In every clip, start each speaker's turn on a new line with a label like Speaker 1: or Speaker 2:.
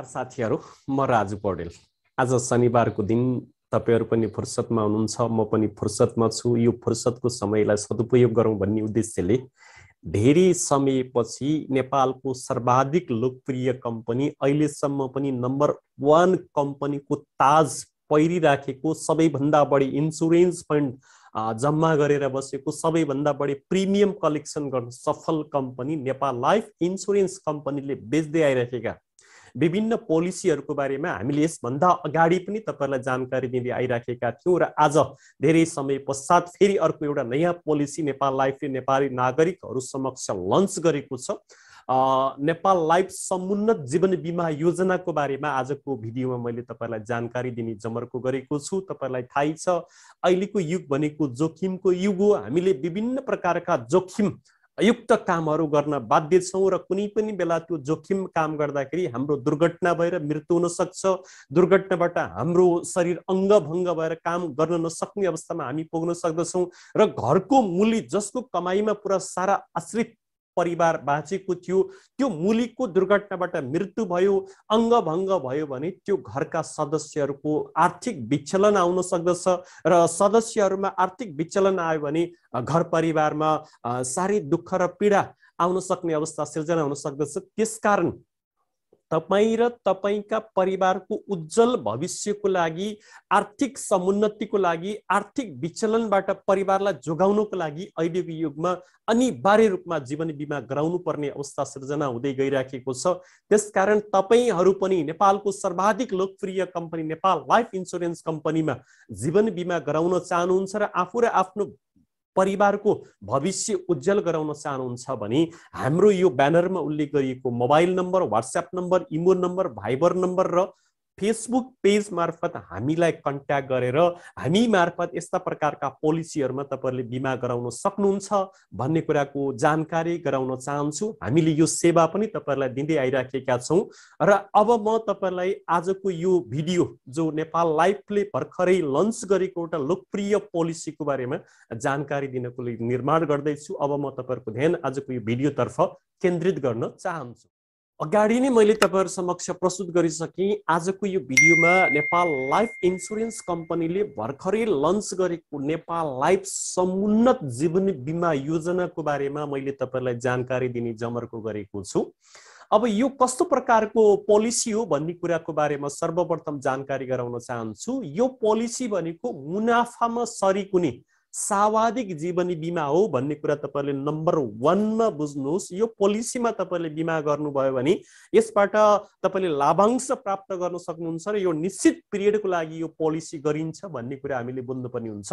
Speaker 1: नमस्कार साथीहरू म राजु पौडेल आज शनिबारको दिन तपाईँहरू पनि फुर्सदमा हुनुहुन्छ म पनि फुर्सदमा छु यो फुर्सदको समयलाई सदुपयोग गरौँ भन्ने उद्देश्यले धेरै समयपछि नेपालको सर्वाधिक लोकप्रिय कम्पनी अहिलेसम्म पनि नम्बर वान कम्पनीको ताज पहिरिराखेको सबैभन्दा बढी इन्सुरेन्स फन्ड जम्मा गरेर बसेको सबैभन्दा बढी प्रिमियम कलेक्सन गर्न सफल कम्पनी नेपाल लाइफ इन्सुरेन्स कम्पनीले बेच्दै आइरहेका विभिन्न पोलिसीहरूको बारेमा हामीले यसभन्दा अगाडि पनि तपाईँहरूलाई जानकारी दिँदै आइराखेका थियौँ र आज धेरै समय पश्चात फेरि अर्को एउटा नयाँ पोलिसी नेपाल लाइफले नेपाली नागरिकहरू समक्ष लन्च गरेको छ नेपाल लाइफ समुन्नत जीवन बिमा योजनाको बारेमा आजको भिडियोमा मैले तपाईँलाई जानकारी दिने जमर्को गरेको छु तपाईँलाई थाहै छ अहिलेको युग भनेको जोखिमको युग हो हामीले विभिन्न प्रकारका जोखिम युक्त कामहरू गर्न बाध्य छौँ र कुनै पनि बेला त्यो जोखिम काम गर्दाखेरि हाम्रो दुर्घटना भएर मृत्यु हुनसक्छ दुर्घटनाबाट हाम्रो शरीर अङ्गभङ्ग भएर काम गर्न नसक्ने अवस्थामा हामी पुग्न सक्दछौँ र घरको मूल्य जसको कमाइमा पुरा सारा आश्रित परिवार बाँचेको थियो त्यो मुलिकको दुर्घटनाबाट मृत्यु भयो अङ्गभङ्ग भयो भने त्यो घरका सदस्यहरूको आर्थिक विचलन आउन सक्दछ र सदस्यहरूमा आर्थिक विचलन आयो भने घर परिवारमा साह्रै दुःख र पीडा आउन सक्ने अवस्था सिर्जना हुन सक्दछ त्यसकारण तपाईँ र तपाईँका परिवारको उज्जवल भविष्यको लागि आर्थिक समुन्नतिको लागि आर्थिक विचलनबाट परिवारलाई जोगाउनको लागि अहिलेको युगमा अनिवार्य रूपमा जीवन बिमा गराउनु पर्ने अवस्था सृजना हुँदै गइराखेको छ त्यसकारण तपाईँहरू पनि नेपालको सर्वाधिक लोकप्रिय कम्पनी नेपाल लाइफ इन्सुरेन्स कम्पनीमा जीवन बिमा गराउन चाहनुहुन्छ र आफू र आफ्नो परिवारको भविष्य उज्जवल गराउन चाहनुहुन्छ भने हाम्रो यो ब्यानरमा उल्लेख गरिएको mobile number WhatsApp number imo number Viber number र फेसबुक पेज मार्फत हामीलाई कन्ट्याक्ट गरेर हामी मार्फत यस्ता प्रकारका पोलिसीहरूमा तपाईँहरूले बिमा गराउन सक्नुहुन्छ भन्ने कुराको जानकारी गराउन चाहन्छु हामीले यो सेवा पनि तपाईँहरूलाई दिँदै आइराखेका छौँ र अब म तपाईँलाई आजको यो भिडियो जो नेपाल लाइफले भर्खरै लन्च गरेको एउटा लोकप्रिय पोलिसीको बारेमा जानकारी दिनको लागि निर्माण गर्दैछु अब म तपाईँहरूको ध्यान आजको यो भिडियोतर्फ केन्द्रित गर्न चाहन्छु अगाडि नै मैले तपाईँहरू समक्ष प्रस्तुत गरिसकेँ आजको यो भिडियोमा नेपाल लाइफ इन्सुरेन्स कम्पनीले भर्खरै लन्च गरेको नेपाल लाइफ समुन्नत जीवन बिमा योजनाको बारेमा मैले तपाईँहरूलाई जानकारी दिने जमर्को गरेको छु अब यो कस्तो प्रकारको पोलिसी हो भन्ने कुराको बारेमा सर्वप्रथम जानकारी गराउन चाहन्छु यो पोलिसी भनेको मुनाफामा सरी सावाधिक जीवनी बिमा हो भन्ने कुरा तपाईँले नम्बर वानमा बुझ्नुहोस् यो पोलिसीमा तपाईँले बिमा गर्नुभयो भने यसबाट तपाईँले लाभांश प्राप्त गर्न सक्नुहुन्छ र यो निश्चित पिरियडको लागि यो पोलिसी गरिन्छ भन्ने कुरा हामीले बुझ्नुपर्ने हुन्छ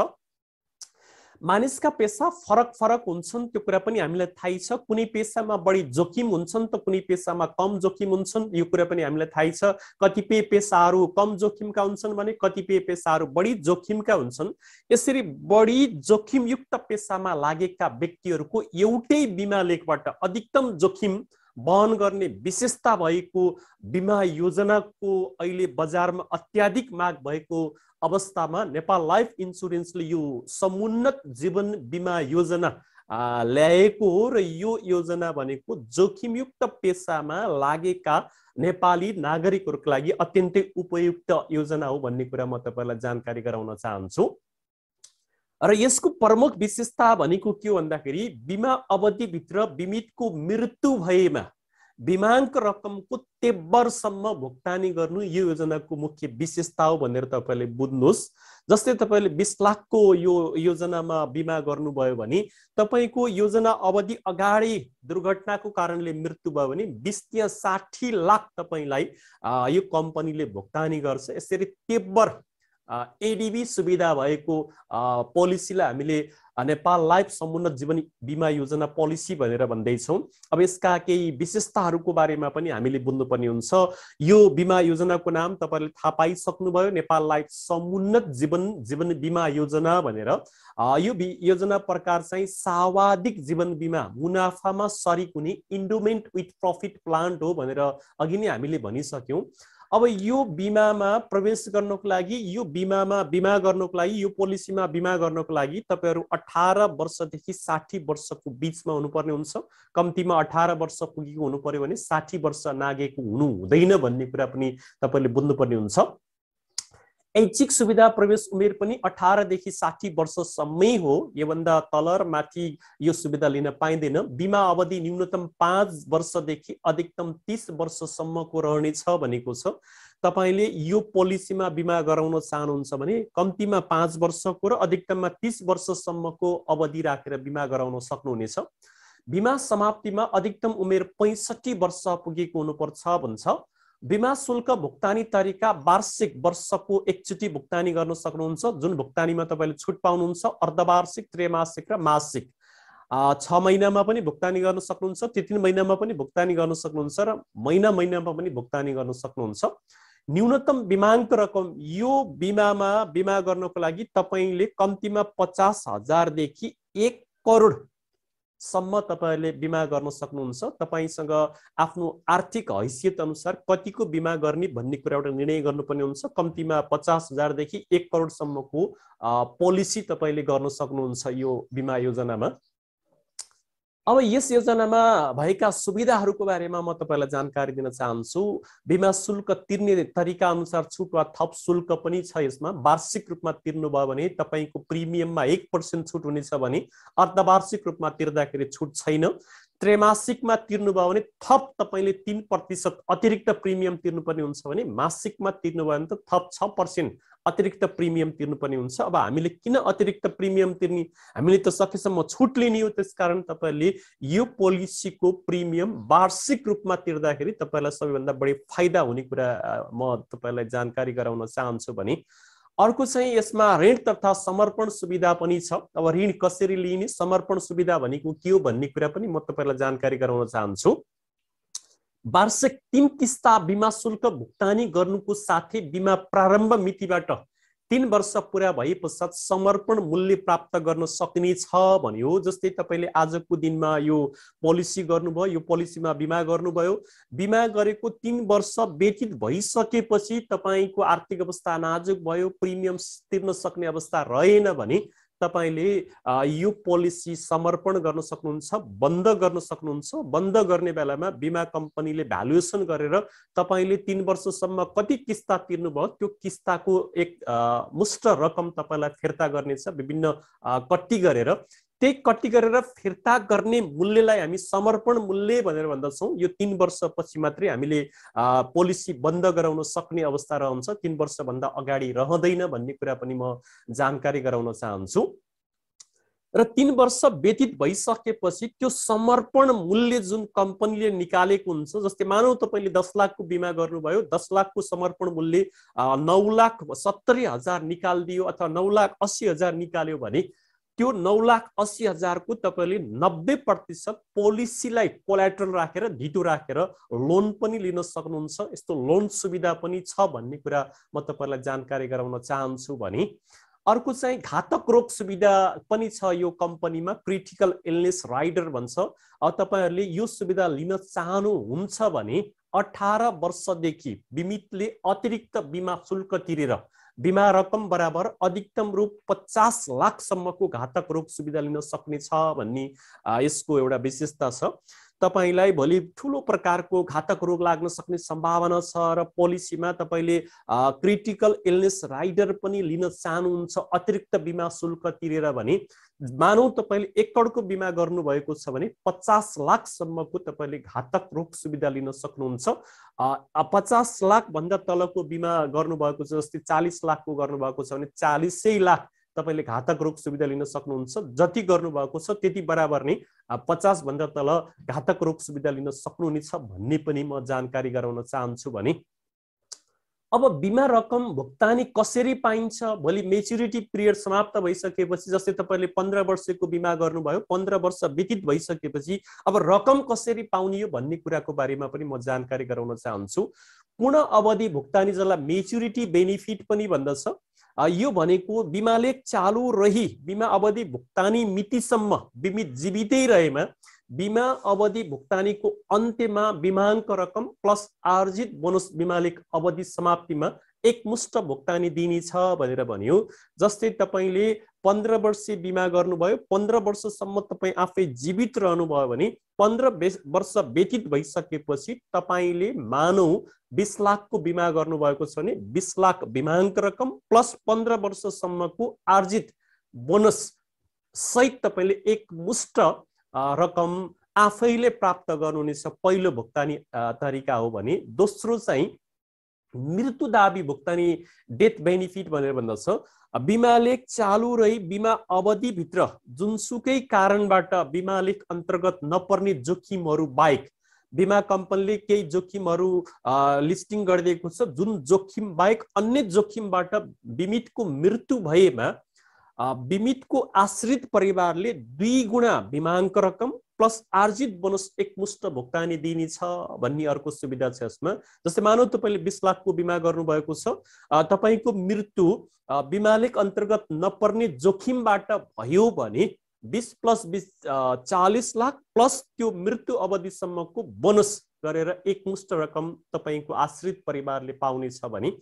Speaker 1: मानिसका पेसा फरक फरक हुन्छन् त्यो कुरा पनि हामीलाई थाहै छ कुनै पेसामा बढी जोखिम हुन्छन् त कुनै पेसामा कम जोखिम हुन्छन् यो कुरा पनि हामीलाई थाहै छ कतिपय पेसाहरू कम जोखिमका हुन्छन् भने कतिपय पेसाहरू बढी जोखिमका हुन्छन् यसरी बढी जोखिमयुक्त पेसामा लागेका व्यक्तिहरूको एउटै बिमा लेखबाट अधिकतम जोखिम वहन गर्ने विशेषता भएको बिमा योजनाको अहिले बजारमा अत्याधिक माग भएको अवस्थामा नेपाल लाइफ इन्सुरेन्सले यो समुन्नत जीवन बिमा योजना ल्याएको हो र यो योजना भनेको जोखिमयुक्त पेसामा लागेका नेपाली नागरिकहरूको लागि अत्यन्तै उपयुक्त योजना हो भन्ने कुरा म तपाईँलाई जानकारी गराउन चाहन्छु र यसको प्रमुख विशेषता भनेको के हो भन्दाखेरि बिमा अवधिभित्र बिमितको मृत्यु भएमा बिमाङ्क रकमको तेब्बरसम्म भुक्तानी गर्नु यो योजनाको मुख्य विशेषता हो भनेर तपाईँले बुझ्नुहोस् जस्तै तपाईँले बिस लाखको यो योजनामा बिमा गर्नुभयो भने तपाईँको योजना अवधि अगाडि दुर्घटनाको कारणले मृत्यु भयो भने बिस त्यहाँ साठी लाख तपाईँलाई यो कम्पनीले भुक्तानी गर्छ यसरी तेब्बर एडिबी सुविधा भएको पोलिसीलाई हामीले नेपाल लाइफ समुन्नत जीवन बिमा योजना पोलिसी भनेर भन्दैछौँ अब यसका केही विशेषताहरूको बारेमा पनि हामीले बुझ्नुपर्ने हुन्छ यो बिमा योजनाको नाम तपाईँले थाहा पाइसक्नुभयो नेपाल लाइफ समुन्नत जीवन जीवन बिमा योजना भनेर यो योजना प्रकार चाहिँ सावाधिक जीवन बिमा मुनाफामा सरिक हुने इन्डोमेन्ट विथ प्रफिट प्लान्ट हो भनेर अघि नै हामीले भनिसक्यौँ अब यो बिमामा प्रवेश गर्नको लागि यो बिमामा बिमा गर्नको लागि यो पोलिसीमा बिमा गर्नको लागि तपाईँहरू अठार वर्षदेखि साठी वर्षको बिचमा हुनुपर्ने हुन्छ कम्तीमा अठार वर्ष पुगेको हुनु पर्यो भने साठी वर्ष नागेको हुनु हुँदैन भन्ने कुरा पनि तपाईँले बुझ्नुपर्ने हुन्छ ऐच्छिक सुविधा प्रवेश उमेर पनि अठारदेखि साठी वर्षसम्मै हो योभन्दा तल र माथि यो सुविधा लिन पाइँदैन बिमा अवधि न्यूनतम पाँच वर्षदेखि अधिकतम तिस वर्षसम्मको रहनेछ भनेको छ तपाईँले यो पोलिसीमा बिमा गराउन चाहनुहुन्छ भने कम्तीमा पाँच वर्षको र अधिकतममा तिस वर्षसम्मको अवधि राखेर बिमा गराउन सक्नुहुनेछ बिमा समाप्तिमा अधिकतम उमेर पैँसठी वर्ष पुगेको हुनुपर्छ भन्छ बिमा शुल्क भुक्तानी तरिका वार्षिक वर्षको एकचोटि भुक्तानी गर्न सक्नुहुन्छ जुन भुक्तानीमा तपाईँले छुट पाउनुहुन्छ अर्धवार्षिक त्रैमासिक र मासिक छ महिनामा पनि भुक्तानी गर्न सक्नुहुन्छ तिन महिनामा पनि भुक्तानी गर्न सक्नुहुन्छ र महिना महिनामा पनि भुक्तानी गर्न सक्नुहुन्छ न्यूनतम बिमाङ्क रकम यो बिमामा बिमा गर्नको लागि तपाईँले कम्तीमा पचास हजारदेखि एक करोड सम्म तपाईँहरूले बिमा गर्न सक्नुहुन्छ तपाईँसँग आफ्नो आर्थिक हैसियत अनुसार कतिको बिमा गर्ने भन्ने कुरा एउटा निर्णय गर्नुपर्ने हुन्छ कम्तीमा पचास हजारदेखि एक करोडसम्मको पोलिसी तपाईँले गर्न सक्नुहुन्छ यो बिमा योजनामा अब यस योजनामा भएका सुविधाहरूको बारेमा म तपाईँलाई जानकारी दिन चाहन्छु बिमा शुल्क तिर्ने तरिका अनुसार छुट वा थप शुल्क पनि छ यसमा वार्षिक रूपमा तिर्नुभयो भने तपाईँको प्रिमियममा एक पर्सेन्ट छुट हुनेछ भने अर्धवार्षिक रूपमा तिर्दाखेरि छुट छैन त्रैमासिकमा तिर्नुभयो भने थप तपाईँले तिन प्रतिशत अतिरिक्त प्रिमियम तिर्नुपर्ने हुन्छ भने मासिकमा तिर्नुभयो भने त थप छ पर्सेन्ट अतिरिक्त प्रिमियम तिर्नुपर्ने हुन्छ अब हामीले किन अतिरिक्त प्रिमियम तिर्ने हामीले त सकेसम्म छुट लिने हो त्यसकारण तपाईँहरूले यो पोलिसीको प्रिमियम वार्षिक रूपमा तिर्दाखेरि तपाईँलाई सबैभन्दा बढी फाइदा हुने कुरा म तपाईँलाई जानकारी गराउन चाहन्छु भने अर्को चाहिँ यसमा ऋण तथा समर्पण सुविधा पनि छ अब ऋण कसरी लिइने समर्पण सुविधा भनेको के हो भन्ने कुरा पनि म तपाईँलाई जानकारी गराउन चाहन्छु वार्षिक तिन किस्ता बिमा शुल्क भुक्तानी गर्नुको साथै बिमा प्रारम्भ मितिबाट तिन वर्ष पुरा भए पश्चात समर्पण मूल्य प्राप्त गर्न सक्ने छ भन्यो जस्तै तपाईँले आजको दिनमा यो पोलिसी गर्नुभयो यो पोलिसीमा बिमा गर्नुभयो बिमा गरेको तिन वर्ष व्यतीत भइसकेपछि तपाईँको आर्थिक अवस्था नाजुक भयो प्रिमियम तिर्न सक्ने अवस्था रहेन भने तपाईँले यो पोलिसी समर्पण गर्न सक्नुहुन्छ बन्द गर्न सक्नुहुन्छ बन्द गर्ने बेलामा बिमा कम्पनीले भ्यालुएसन गरेर तपाईँले तिन वर्षसम्म कति किस्ता तिर्नुभयो त्यो किस्ताको एक मुष्ट रकम तपाईँलाई फिर्ता गर्नेछ विभिन्न कट्टी गरेर त्यही कट्टी गरेर फिर्ता गर्ने मूल्यलाई हामी समर्पण मूल्य भनेर भन्दछौँ यो तिन वर्षपछि मात्रै हामीले पोलिसी बन्द गराउन सक्ने अवस्था रहन्छ तिन वर्षभन्दा अगाडि रहँदैन भन्ने कुरा पनि म जानकारी गराउन चाहन्छु र तिन वर्ष व्यतीत भइसकेपछि त्यो समर्पण मूल्य जुन कम्पनीले निकालेको हुन्छ जस्तै मानौ तपाईँले दस लाखको बिमा गर्नुभयो दस लाखको समर्पण मूल्य नौ लाख सत्तरी हजार निकालिदियो अथवा नौ लाख अस्सी हजार निकाल्यो भने त्यो नौ लाख अस्सी हजारको तपाईँले नब्बे प्रतिशत पोलिसीलाई कोलाट्रल राखेर ढिटो राखेर लोन पनि लिन सक्नुहुन्छ यस्तो लोन सुविधा पनि छ भन्ने कुरा म तपाईँलाई जानकारी गराउन चाहन्छु भने अर्को चाहिँ घातक रोग सुविधा पनि छ यो कम्पनीमा क्रिटिकल इलनेस राइडर भन्छ तपाईँहरूले यो सुविधा लिन चाहनुहुन्छ भने अठार वर्षदेखि बिमितले अतिरिक्त बिमा शुल्क तिरेर बिमा रकम बराबर अधिकतम रूप पचास लाखसम्मको घातक रोग सुविधा लिन सक्नेछ भन्ने यसको एउटा विशेषता छ तपाईँलाई भोलि ठुलो प्रकारको घातक रोग लाग्न सक्ने सम्भावना छ र पोलिसीमा तपाईँले क्रिटिकल इलनेस राइडर पनि लिन चाहनुहुन्छ अतिरिक्त बिमा शुल्क तिरेर भने मानौ तपाईँले एक करोडको बिमा गर्नुभएको छ भने पचास लाखसम्मको तपाईँले घातक रोग सुविधा लिन सक्नुहुन्छ पचास लाखभन्दा तलको बिमा गर्नुभएको छ जस्तै चालिस लाखको गर्नुभएको छ भने चालिसै लाख तपाईँले घातक रोग सुविधा लिन सक्नुहुन्छ जति गर्नुभएको छ त्यति बराबर नै पचासभन्दा तल घातक रोग सुविधा लिन सक्नुहुनेछ भन्ने पनि म जानकारी गराउन चाहन्छु भने अब बिमा रकम भुक्तानी कसरी पाइन्छ भोलि मेच्युरिटी पिरियड समाप्त भइसकेपछि जस्तै तपाईँले पन्ध्र वर्षको बिमा गर्नुभयो पन्ध्र वर्ष व्यतीत भइसकेपछि अब रकम कसरी पाउने यो भन्ने कुराको बारेमा पनि म जानकारी गराउन चाहन्छु पूर्ण अवधि भुक्तानी जसलाई मेच्युरिटी बेनिफिट पनि भन्दछ यो भनेको बिमाले चालु रही बिमा अवधि भुक्तानी मितिसम्म बिमित जीवितै रहेमा बिमा अवधि भुक्तानीको अन्त्यमा बिमाङ्क रकम प्लस आर्जित बोनस बिमालिक अवधि समाप्तिमा एकमुष्ट भुक्तानी दिनेछ भनेर भन्यो जस्तै तपाईँले पन्ध्र वर्ष बिमा गर्नुभयो पन्ध्र वर्षसम्म तपाईँ आफै जीवित रहनुभयो भने पन्ध्र वर्ष व्यतीत भइसकेपछि तपाईँले मानौ बिस लाखको बिमा गर्नुभएको छ भने बिस लाख बिमाङ्क रकम प्लस पन्ध्र वर्षसम्मको आर्जित बोनस सहित तपाईँले एकमुष्ट रकम आफैले प्राप्त गर्नु नि पहिलो भुक्तानी तरिका हो भने दोस्रो चाहिँ मृत्यु दाबी भुक्तानी डेथ बेनिफिट भनेर भन्दछ बिमा चालु रही बिमा अवधिभित्र जुनसुकै कारणबाट बिमा लेख अन्तर्गत नपर्ने जोखिमहरू बाहेक बिमा कम्पनीले केही जोखिमहरू लिस्टिङ गरिदिएको छ जुन जोखिम बाहेक अन्य जोखिमबाट बिमितको मृत्यु भएमा बिमितको आश्रित परिवारले दुई गुणा बिमाङ्क रकम प्लस आर्जित बोनस एकमुष्ट भुक्तानी छ भन्ने अर्को सुविधा छ यसमा जस्तै मानव तपाईँले बिस लाखको बिमा गर्नुभएको छ तपाईँको मृत्यु बिमालेख अन्तर्गत नपर्ने जोखिमबाट भयो भने बिस प्लस बिस चालिस लाख प्लस त्यो मृत्यु अवधिसम्मको बोनस गरेर एकमुष्ट रकम तपाईँको आश्रित परिवारले पाउनेछ भने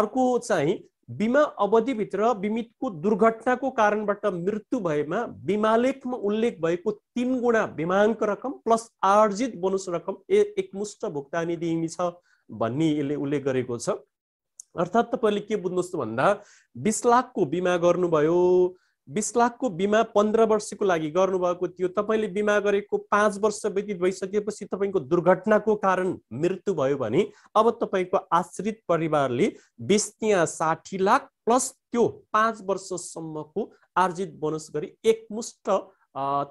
Speaker 1: अर्को चाहिँ बिमा अवधिभित्र बिमितको दुर्घटनाको कारणबाट मृत्यु भएमा बिमालेखमा उल्लेख भएको तिन गुणा बिमाङ्क रकम प्लस आर्जित बोनस रकम ए एकमुष्ट भुक्तानी दिइनेछ भन्ने यसले उल्लेख गरेको छ अर्थात् तपाईँले के बुझ्नुहोस् भन्दा बिस लाखको बिमा गर्नुभयो बिस लाखको बिमा पन्ध्र वर्षको लागि गर्नुभएको थियो तपाईँले बिमा गरेको पाँच वर्ष व्यतीत भइसकेपछि तपाईँको दुर्घटनाको कारण मृत्यु भयो भने अब तपाईँको आश्रित परिवारले बिस त्यहाँ साठी लाख प्लस त्यो पाँच वर्षसम्मको आर्जित बोनस गरी एकमुष्ट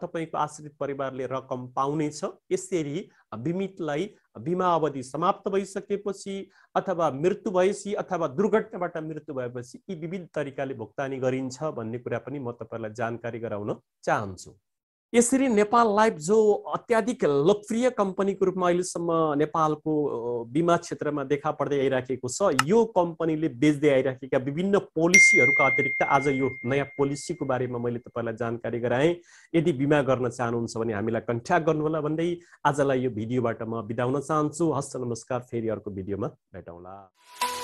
Speaker 1: तपाईँको आश्रित परिवारले रकम पाउनेछ यसरी बिमितलाई बिमा अवधि समाप्त भइसकेपछि अथवा मृत्यु भएपछि अथवा दुर्घटनाबाट मृत्यु भएपछि यी विविध तरिकाले भुक्तानी गरिन्छ भन्ने कुरा पनि म तपाईँलाई जानकारी गराउन चाहन्छु यसरी नेपाल लाइफ जो अत्याधिक लोकप्रिय कम्पनीको रूपमा अहिलेसम्म नेपालको बिमा क्षेत्रमा देखा पर्दै आइराखेको छ यो कम्पनीले बेच्दै आइराखेका विभिन्न पोलिसीहरूका अतिरिक्त आज यो नयाँ पोलिसीको बारेमा मैले तपाईँलाई जानकारी गराएँ यदि बिमा गर्न चाहनुहुन्छ भने हामीलाई कन्ट्याक्ट गर्नुहोला भन्दै आजलाई यो भिडियोबाट म बिदाउन चाहन्छु हस्त नमस्कार फेरि अर्को भिडियोमा भेटौँला